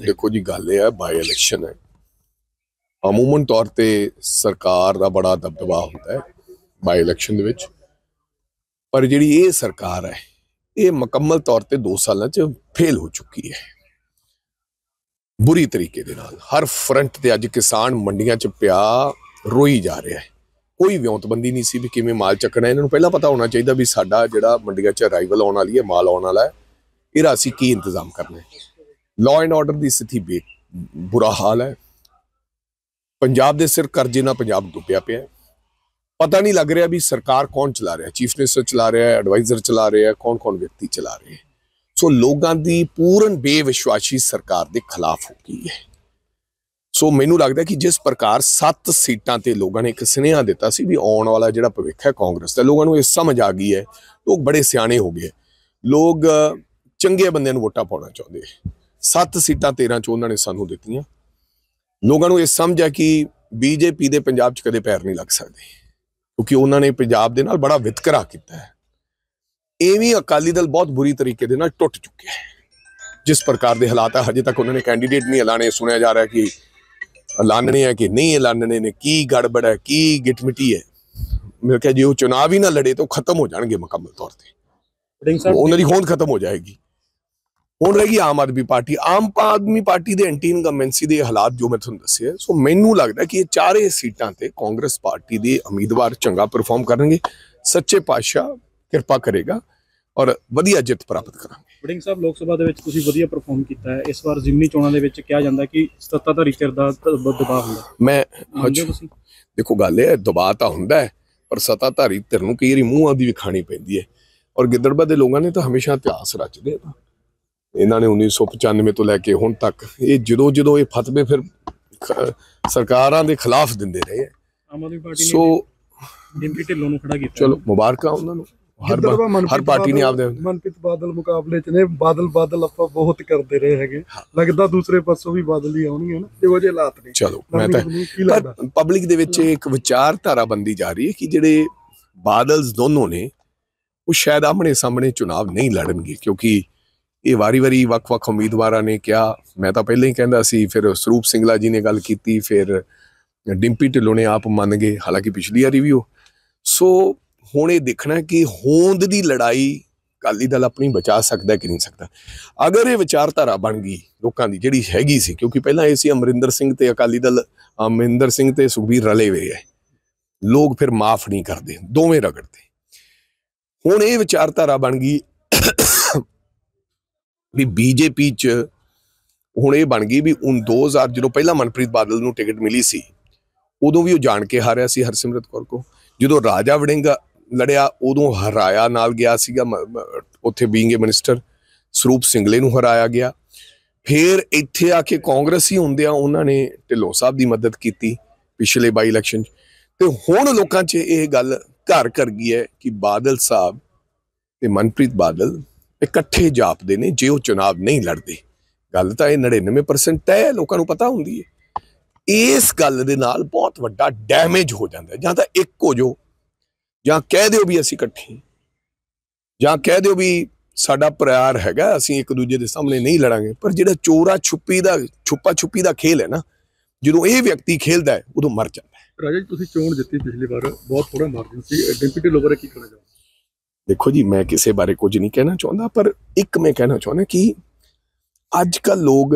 ਦੇਖੋ ਜੀ ਗੱਲ ਇਹ ਹੈ ਬਾਈ ਇਲੈਕਸ਼ਨ ਹੈ ਅਮੂਮਨ ਤੌਰ ਤੇ ਸਰਕਾਰ ਦਾ ਬੜਾ ਦਬਦਬਾ ਹੁੰਦਾ ਹੈ ਬਾਈ ਇਲੈਕਸ਼ਨ ਦੇ ਵਿੱਚ ਪਰ ਜਿਹੜੀ ਇਹ ਸਰਕਾਰ ਹੈ ਇਹ ਮੁਕੰਮਲ ਤੌਰ ਤੇ 2 ਸਾਲਾਂ 'ਚ ਫੇਲ ਹੋ ਚੁੱਕੀ ਹੈ ਬੁਰੀ ਤਰੀਕੇ ਦੇ ਨਾਲ ਹਰ ਫਰੰਟ ਤੇ ਅੱਜ ਕਿਸਾਨ ਮੰਡੀਆਂ 'ਚ ਪਿਆ ਰੋਈ ਜਾ ਰਿਹਾ ਹੈ ਕੋਈ ਵਿਉਂਤਬੰਦੀ ਨਹੀਂ ਸੀ ਵੀ ਕਿਵੇਂ ਮਾਲ ਚੱਕਣਾ ਇਹਨਾਂ ਨੂੰ ਪਹਿਲਾਂ ਪਤਾ ਹੋਣਾ ਚਾਹੀਦਾ ਵੀ ਸਾਡਾ ਜਿਹੜਾ ਮੰਡੀਆਂ 'ਚ ਅਰਾਈਵਲ ਆਉਣ ਵਾਲੀ ਹੈ ਮਾਲ ਆਉਣ ਵਾਲਾ ਹੈ ਇਹਦਾ ਅਸੀਂ ਕੀ ਇੰਤਜ਼ਾਮ ਕਰਨਾ ਹੈ ਲਾਅ ਐਂਡ ਆਰਡਰ ਦੀ ਸਥਿਤੀ ਬੇ ਬੁਰਾ ਹਾਲ ਹੈ ਪੰਜਾਬ ਦੇ ਸਿਰ ਕਰਜ਼ੇ ਨਾਲ ਪੰਜਾਬ ਡੁੱਬਿਆ ਪਿਆ ਹੈ ਪਤਾ ਨਹੀਂ ਲੱਗ ਰਿਹਾ ਵੀ ਸਰਕਾਰ ਕੌਣ ਚਲਾ ਰਿਹਾ ਚੀਫ ਮਿਨਿਸਟਰ ਚਲਾ ਰਿਹਾ ਹੈ ਐਡਵਾਈਜ਼ਰ ਚਲਾ ਰਿਹਾ ਹੈ ਕੌਣ-ਕੌਣ ਵਿਅਕਤੀ ਚਲਾ ਰਿਹਾ ਹੈ ਸੋ ਲੋਕਾਂ ਦੀ ਪੂਰਨ ਬੇਵਿਸ਼ਵਾਸੀ ਸਰਕਾਰ ਦੇ ਖਿਲਾਫ ਹੋ ਗਈ ਹੈ ਸੋ ਮੈਨੂੰ ਲੱਗਦਾ ਕਿ ਜਿਸ ਪ੍ਰਕਾਰ 7 ਸੀਟਾਂ ਤੇ ਲੋਕਾਂ ਨੇ ਇੱਕ ਸੁਨੇਹਾ ਦਿੱਤਾ ਸੀ ਵੀ ਆਉਣ ਵਾਲਾ ਜਿਹੜਾ ਭਵਿੱਖ ਹੈ ਕਾਂਗਰਸ ਦਾ ਲੋਕਾਂ ਨੂੰ ਇਹ ਸਮਝ ਆ ਗਈ ਹੈ ਲੋਕ ਬੜੇ ਸਿਆਣੇ ਹੋ ਗਏ ਲੋਕ ਚੰਗੇ ਬੰਦਿਆਂ ਨੂੰ ਵੋਟਾਂ ਪਾਉਣਾ ਚਾਹੁੰਦੇ ਹੈ 7 ਸੀਟਾਂ 13 ਚ ਉਹਨਾਂ ਨੇ ਸਾਨੂੰ ਦਿੱਤੀਆਂ ਲੋਕਾਂ ਨੂੰ ਇਹ ਸਮਝ ਆ ਕਿ ਬੀਜੇਪੀ ਦੇ ਪੰਜਾਬ 'ਚ ਕਦੇ ਪੈਰ ਨਹੀਂ ਲੱਗ ਸਕਦੇ ਕਿਉਂਕਿ ਉਹਨਾਂ ਨੇ ਪੰਜਾਬ ਦੇ ਨਾਲ ਬੜਾ ਵਿਤਕਰਾ ਕੀਤਾ ਹੈ ਇਹ ਵੀ ਅਕਾਲੀ ਦਲ ਬਹੁਤ ਬੁਰੀ ਤਰੀਕੇ ਦੇ ਨਾਲ ਟੁੱਟ ਚੁੱਕਿਆ ਹੈ ਜਿਸ ਪ੍ਰਕਾਰ ਦੇ ਹਾਲਾਤ ਆ ਹਜੇ ਤੱਕ ਉਹਨਾਂ ਨੇ ਕੈਂਡੀਡੇਟ ਨਹੀਂ ਐਲਾਨੇ ਸੁਣਿਆ ਜਾ ਰਿਹਾ ਕਿ ਐਲਾਨਣੇ ਆ ਕਿ ਨਹੀਂ ਐਲਾਨਣੇ ਨੇ ਕੀ ਗੜਬੜ ਹੈ ਕੀ ਗਿਟਮਿਟੀ ਹੈ ਮੈਂ ਕਿਹਾ ਜੇ ਉਹ ਚੋਣਾਂ ਵੀ ਨਾ ਲੜੇ ਤਾਂ ਖਤਮ ਹੋ ਜਾਣਗੇ ਮੁਕੰਮਲ ਤੌਰ ਤੇ ਉਹਨਾਂ ਦੀ ਹੋਂਦ ਖਤਮ ਹੋ ਜਾਏਗੀ ਹੁਣ ਰਹੀ ਆਮ ਆਦਮੀ ਪਾਰਟੀ ਆਮ ਆਦਮੀ ਪਾਰਟੀ ਦੇ ਐਂਟੀ ਇਨਕਮੈਂਸੀ ਦੇ ਹਾਲਾਤ ਜੋ ਮੈਂ ਤੁਹਾਨੂੰ ਦੱਸੇ ਸੋ ਮੈਨੂੰ ਲੱਗਦਾ ਕਿ ਇਹ ਚਾਰੇ ਸੀਟਾਂ ਤੇ ਕਾਂਗਰਸ ਪਾਰਟੀ ਦੇ ਉਮੀਦਵਾਰ ਚੰਗਾ ਪਰਫਾਰਮ ਕਰਨਗੇ ਸੱਚੇ ਪਾਤਸ਼ਾਹ ਕਿਰਪਾ ਕਰੇਗਾ ਔਰ ਵਧੀਆ ਜਿੱਤ ਪ੍ਰਾਪਤ ਕਰਾਂਗੇ ਬੜਿੰਗ ਸਾਹਿਬ ਲੋਕ ਸਭਾ ਦੇ ਵਿੱਚ ਤੁਸੀਂ ਵਧੀਆ ਪਰਫਾਰਮ ਕੀਤਾ ਹੈ ਇਸ ਵਾਰ ਜ਼ਿਮਨੀ ਚੋਣਾਂ ਦੇ ਵਿੱਚ ਕਿਹਾ ਜਾਂਦਾ ਕਿ ਸੱਤਾਧਾਰੀ ਧਿਰ ਦਾ ਦਬਾਅ ਹੁੰਦਾ ਮੈਂ ਦੇਖੋ ਗੱਲ ਇਹ ਦਬਾਅ ਤਾਂ ਹੁੰਦਾ ਹੈ ਪਰ ਸੱਤਾਧਾਰੀ ਧਿਰ ਨੂੰ ਕਈ ਵਾਰੀ ਮੂੰਹਾਂ ਦੀ ਵਿਖਾਣੀ ਪੈਂਦੀ ਹੈ ਔਰ ਗਿੱਦੜਬਾ ਦੇ ਲੋਕਾਂ ਨੇ ਤਾਂ ਹਮੇਸ਼ਾ ਇਤਿਹਾਸ ਰਚਦੇ ਆ ਇਹਨਾਂ ਨੇ 1995 ਤੋਂ ਲੈ ਕੇ ਹੁਣ ਤੱਕ ਇਹ ਜਦੋਂ ਜਦੋਂ ਇਹ ਫਤਵੇ ਫਿਰ ਸਰਕਾਰਾਂ ਦੇ ਖਿਲਾਫ ਦਿੰਦੇ ਰਹੇ ਆਮ ਆਦਮੀ ਪਾਰਟੀ ਸੋ ਡਿੰਪੀ ਢਿੱਲੋਂ ਨੂੰ ਖੜਾ ਕੀਤਾ ਚਲੋ ਮੁਬਾਰਕਾਂ ਉਹਨਾਂ ਨੂੰ ਹਰ ਹਰ ਪਾਰਟੀ ਨੇ ਆਪਦੇ ਮਨਪ੍ਰੀਤ ਬਾਦਲ ਮੁਕਾਬਲੇ ਚ ਨੇ ਬਾਦਲ ਬਾਦਲ ਆਪਾਂ ਬਹੁਤ ਕਰਦੇ ਰਹੇ ਹੈਗੇ ਲੱਗਦਾ ਦੂਸਰੇ ਪਾਸੋਂ ਵੀ ਬਾਦਲ ਹੀ ਆਉਣਗੇ ਨਾ ਇਹੋ ਜਿਹੇ ਹਾਲਾਤ ਨੇ ਚਲੋ ਮੈਂ ਤਾਂ ਪਬਲਿਕ ਦੇ ਵਿੱਚ ਇੱਕ ਵਿਚਾਰਧਾਰਾ ਬੰਦੀ ਜਾ ਰਹੀ ਹੈ ਕਿ ਜਿਹੜੇ ਬਾਦਲਸ ਦੋਨੋਂ ਨੇ ਉਹ ਸ਼ਾਇਦ ਆਪਣੇ ਸਾਹਮਣੇ ਚੋਣਾਂ ਨਹੀਂ ਲੜਨਗੇ ਕਿਉਂਕਿ ਇਹ ਵਾਰੀ-ਵਾਰੀ ਵੱਖ-ਵੱਖ ਉਮੀਦਵਾਰਾਂ ਨੇ ਕਿਹਾ ਮੈਂ ਤਾਂ ਪਹਿਲਾਂ ਹੀ ਕਹਿੰਦਾ ਸੀ ਫਿਰ ਸਰੂਪ ਸਿੰਘਲਾ ਜੀ ਨੇ ਗੱਲ ਕੀਤੀ ਫਿਰ ਡਿੰਪੀ ਢਿੱਲੋਂ ਨੇ ਆਪ ਮੰਨ ਗਏ ਹਾਲਾਂਕਿ ਪਿਛਲੀ ਵਾਰੀ ਵੀ ਉਹ ਸੋ ਹੁਣ ਇਹ ਦੇਖਣਾ ਕਿ ਹੋਂਦ ਦੀ ਲੜਾਈ ਅਕਾਲੀ ਦਲ ਆਪਣੀ ਬਚਾ ਸਕਦਾ ਕਿ ਨਹੀਂ ਸਕਦਾ ਅਗਰ ਇਹ ਵਿਚਾਰਧਾਰਾ ਬਣ ਗਈ ਲੋਕਾਂ ਦੀ ਜਿਹੜੀ ਹੈਗੀ ਸੀ ਕਿਉਂਕਿ ਪਹਿਲਾਂ ਇਹ ਸੀ ਅਮਰਿੰਦਰ ਸਿੰਘ ਤੇ ਅਕਾਲੀ ਦਲ ਅਮਰਿੰਦਰ ਸਿੰਘ ਤੇ ਸੁਖਬੀਰ ਰਲੇ ਹੋਏ ਹੈ ਲੋਕ ਫਿਰ ਮਾਫ ਨਹੀਂ ਕਰਦੇ ਦੋਵੇਂ ਰਗੜਦੇ ਹੁਣ ਇਹ ਵਿਚਾਰਧਾਰਾ ਬਣ ਗਈ ਵੀ ਬੀਜੇਪੀ 'ਚ ਹੁਣ ਇਹ ਬਣ ਗਈ ਵੀ ਉਹ 2000 ਜਦੋਂ ਪਹਿਲਾਂ ਮਨਪ੍ਰੀਤ ਬਾਦਲ ਨੂੰ ਟਿਕਟ ਮਿਲੀ ਸੀ ਉਦੋਂ ਵੀ ਉਹ ਜਾਣ ਕੇ ਹਾਰਿਆ ਸੀ ਹਰਸਿਮਰਤ ਕੌਰ ਕੋ ਜਦੋਂ ਰਾਜਾ ਵੜਿੰਗਾ ਲੜਿਆ ਉਦੋਂ ਹਰਾਇਆ ਨਾਲ ਗਿਆ ਸੀਗਾ ਉੱਥੇ ਬੀਂਗੇ ਮਿਨਿਸਟਰ ਸਰੂਪ ਸਿੰਘਲੇ ਨੂੰ ਹਰਾਇਆ ਗਿਆ ਫਿਰ ਇੱਥੇ ਆ ਕੇ ਕਾਂਗਰਸੀ ਹੁੰਦਿਆਂ ਉਹਨਾਂ ਨੇ ਢਿੱਲੋਂ ਸਾਹਿਬ ਦੀ ਮਦਦ ਕੀਤੀ ਪਿਛਲੇ ਬਾਈ ਇਲੈਕਸ਼ਨ 'ਚ ਤੇ ਹੁਣ ਲੋਕਾਂ 'ਚ ਇਹ ਗੱਲ ਘਰ ਕਰ ਗਈ ਹੈ ਕਿ ਬਾਦਲ ਸਾਹਿਬ ਤੇ ਮਨਪ੍ਰੀਤ ਬਾਦਲ ਇਕੱਠੇ ਜਾਪਦੇ ਨੇ ਜੇ ਉਹ ਚੋਣਾਂ ਨਹੀਂ ਲੜਦੇ ਗੱਲ ਤਾਂ ਇਹ 99% ਤੈ ਲੋਕਾਂ ਨੂੰ ਪਤਾ ਹੁੰਦੀ ਹੈ ਇਸ ਗੱਲ ਦੇ ਨਾਲ ਬਹੁਤ ਵੱਡਾ ਡੈਮੇਜ ਹੋ ਜਾਂਦਾ ਜਾਂ ਤਾਂ ਇੱਕ ਹੋ ਜੋ ਜਾਂ ਕਹਿ ਦਿਓ ਵੀ ਅਸੀਂ ਇਕੱਠੇ ਜਾਂ ਕਹਿ ਦਿਓ ਵੀ ਸਾਡਾ ਪ੍ਰਿਆਰ ਹੈਗਾ ਅਸੀਂ ਇੱਕ ਦੂਜੇ ਦੇ ਸਾਹਮਣੇ ਨਹੀਂ ਲੜਾਂਗੇ ਪਰ ਜਿਹੜਾ ਚੋਰਾ ਛੁੱਪੀ ਦਾ ਛੁੱਪਾ ਛੁੱਪੀ ਦਾ ਖੇਲ ਹੈ ਨਾ ਜਦੋਂ ਇਹ ਵਿਅਕਤੀ ਖੇਲਦਾ ਹੈ ਉਦੋਂ ਮਰ ਜਾਂਦਾ ਹੈ ਰਾਜਾ ਜੀ ਤੁਸੀਂ ਚੋਣ ਜਿੱਤੀ ਪਿਛਲੀ ਵਾਰ ਬਹੁਤ ਥੋੜਾ ਮਾਰਜਨ ਸੀ ਡਿਪਟੀ ਲੋਵਰ ਕੀ ਕਰਨਾ ਚਾਹੁੰਦਾ ਦੇਖੋ ਜੀ ਮੈਂ ਕਿਸੇ ਬਾਰੇ ਕੁਝ ਨਹੀਂ ਕਹਿਣਾ ਚਾਹੁੰਦਾ ਪਰ ਇੱਕ ਮੈਂ ਕਹਿਣਾ ਚਾਹੁੰਦਾ ਕਿ ਅੱਜ ਕੱਲ ਲੋਕ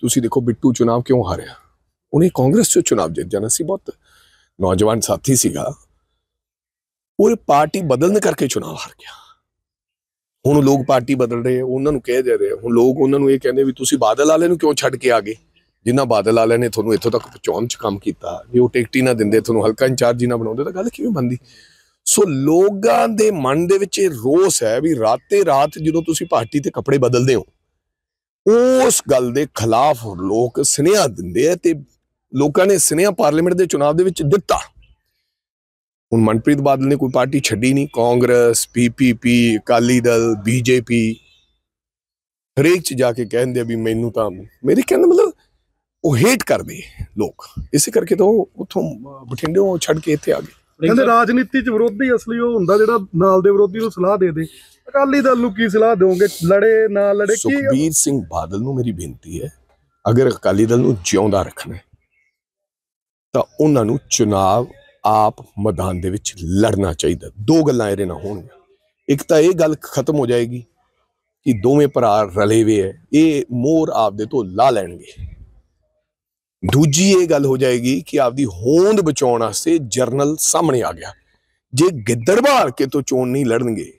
ਤੁਸੀਂ ਦੇਖੋ ਬਿੱਟੂ ਚੁਣਾਵ ਕਿਉਂ ਹਾਰਿਆ ਉਹਨੇ ਕਾਂਗਰਸ ਚ ਚੁਣਾਵ ਜਿੱਤ ਜਾਣਾ ਸੀ ਬਹੁਤ ਨੌਜਵਾਨ ਸਾਥੀ ਸੀਗਾ ਉਹ ਪਾਰਟੀ ਬਦਲਣ ਕਰਕੇ ਚੁਣਾਵ ਹਾਰ ਗਿਆ ਹੁਣ ਲੋਕ ਪਾਰਟੀ ਬਦਲ ਰਹੇ ਉਹਨਾਂ ਨੂੰ ਕਹਿ ਦੇ ਰਹੇ ਹੁਣ ਲੋਕ ਉਹਨਾਂ ਨੂੰ ਇਹ ਕਹਿੰਦੇ ਵੀ ਤੁਸੀਂ ਬਾਦਲ ਵਾਲੇ ਨੂੰ ਕਿਉਂ ਛੱਡ ਕੇ ਆ ਗਏ ਜਿੰਨਾ ਬਾਦਲ ਵਾਲੇ ਨੇ ਤੁਹਾਨੂੰ ਇੱਥੋਂ ਤੱਕ ਪਹੁੰਚਾਉਣ 'ਚ ਕੰਮ ਕੀਤਾ ਜੇ ਉਹ ਟਿਕਟ ਹੀ ਨਾ ਦਿੰਦੇ ਤੁਹਾਨੂੰ ਹਲਕਾ ਇੰਚਾਰਜ ਹੀ ਨਾ ਬਣਾਉਂਦੇ ਤਾਂ ਗੱਲ ਕਿਵੇਂ ਬੰਦੀ ਸੋ ਲੋਕਾਂ ਦੇ ਮਨ ਦੇ ਵਿੱਚ ਇਹ ਰੋਸ ਹੈ ਵੀ ਰਾਤੇ ਰਾਤ ਜਦੋਂ ਤੁਸੀਂ ਪਾਰਟੀ ਤੇ ਕੱਪੜੇ ਬਦਲਦੇ ਹੋ ਉਸ ਗੱਲ ਦੇ ਖਿਲਾਫ ਲੋਕ ਸਨੇਹਾ ਦਿੰਦੇ ਆ ਤੇ ਲੋਕਾਂ ਨੇ ਸਨੇਹਾ ਪਾਰਲੀਮੈਂਟ ਦੇ ਚੋਣਾਂ ਦੇ ਵਿੱਚ ਦਿੱਤਾ ਹੁਣ ਮਨਪ੍ਰੀਤ ਬਾਦਲ ਨੇ ਕੋਈ ਪਾਰਟੀ ਛੱਡੀ ਨਹੀਂ ਕਾਂਗਰਸ ਪੀਪੀਪੀ ਅਕਾਲੀ ਦਲ ਬੀਜੇਪੀ ਹਰੇਕ ਚ ਜਾ ਕੇ ਕਹਿੰਦੇ ਵੀ ਮੈਨੂੰ ਤਾਂ ਮੇਰੇ ਕਹਿੰਦੇ ਮਤਲਬ ਉਹ ਹੇਟ ਕਰਦੇ ਲੋਕ ਇਸੇ ਕਰਕੇ ਤਾਂ ਉਹ ਉਥੋਂ ਬਠਿੰਡੇੋਂ ਛੱਡ ਕੇ ਇੱਥੇ ਆ ਗਏ ਕਹਿੰਦੇ ਰਾਜਨੀਤੀ 'ਚ ਵਿਰੋਧੀ ਅਸਲੀ ਉਹ ਹੁੰਦਾ ਜਿਹੜਾ ਨਾਲ ਦੇ ਵਿਰੋਧੀ ਨੂੰ ਸਲਾਹ ਦੇ ਦੇ ਅਕਾਲੀ ਦਲ ਨੂੰ ਕੀ ਸਲਾਹ ਦੇਵੋਗੇ ਲੜੇ ਨਾ ਲੜੇ ਕੀ ਸੁਖਬੀਰ ਸਿੰਘ ਬਾਦਲ ਨੂੰ ਮੇਰੀ ਬੇਨਤੀ ਹੈ ਅਗਰ ਅਕਾਲੀ ਦਲ ਨੂੰ ਜਿਉਂਦਾ ਰੱਖਣਾ ਹੈ ਤਾਂ ਉਹਨਾਂ ਨੂੰ ਚੋਣ ਆਪ ਮੈਦਾਨ ਦੇ ਵਿੱਚ ਲੜਨਾ ਚਾਹੀਦਾ ਦੋ ਗੱਲਾਂ ਇਹਦੇ ਨਾਲ ਹੋਣਗੀਆਂ ਇੱਕ ਤਾਂ ਇਹ ਗੱਲ ਖਤਮ ਹੋ ਜਾਏਗੀ ਕਿ ਦੋਵੇਂ ਭਰਾ ਰਲੇਵੇ ਹੈ ਐ ਇਹ ਮੋਰ ਆਪਦੇ ਤੋਂ ਲਾ ਲੈਣਗੇ ਦੂਜੀ ਇਹ ਗੱਲ ਹੋ ਜਾਏਗੀ ਕਿ ਆਪਦੀ ਹੋਂਦ ਬਚਾਉਣ ਵਾਸਤੇ ਜਰਨਲ ਸਾਹਮਣੇ ਆ ਗਿਆ ਜੇ ਗਿੱਦੜਵਾਰ ਕੇ ਤੋਂ ਚੋਣ ਨਹੀਂ ਲੜਨਗੇ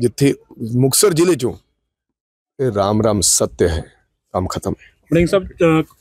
ਜਿੱਥੇ ਮੁਕਸਰ ਜ਼ਿਲ੍ਹੇ ਚੋਂ ਤੇ ਰਾਮ ਰਾਮ ਸੱਤ ਹੈ ਕੰਮ ਖਤਮ ਹੈ ਬ੍ਰਿੰਗ ਸਭ